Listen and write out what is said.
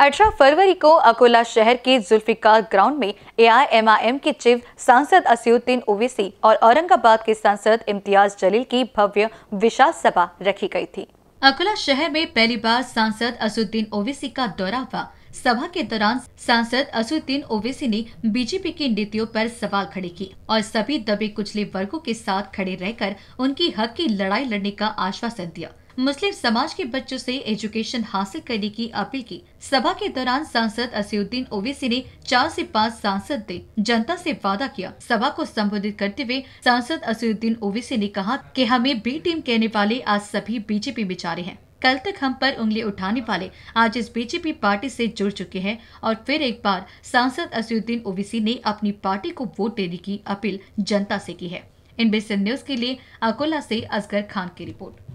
18 फरवरी को अकोला शहर के जुल्फिकार ग्राउंड में एआईएमआईएम के चीफ सांसद असियुद्दीन ओवैसी और औरंगाबाद के सांसद इम्तियाज जलील की भव्य विशाल सभा रखी गई थी अकोला शहर में पहली बार सांसद असुद्दीन ओवैसी का दौरा हुआ सभा के दौरान सांसद असुद्दीन ओवैसी ने बीजेपी की नीतियों पर सवाल खड़े किए और सभी दबे कुचले वर्गों के साथ खड़े रहकर उनकी हक की लड़ाई लड़ने का आश्वासन दिया मुस्लिम समाज के बच्चों से एजुकेशन हासिल करने की अपील की सभा के दौरान सांसद असीउद्दीन ओवैसी ने चार से पाँच सांसद ने जनता से वादा किया सभा को संबोधित करते हुए सांसद असीउद्दीन ओवैसी ने कहा कि हमें बी टीम कहने वाले आज सभी बीजेपी बेचारे हैं कल तक हम पर उंगली उठाने वाले आज इस बीजेपी पार्टी से जुड़ चुके हैं और फिर एक बार सांसद असीउद्दीन ओवैसी ने अपनी पार्टी को वोट देने की अपील जनता से की है इनबीसी न्यूज के लिए अकोला से असगर खान की रिपोर्ट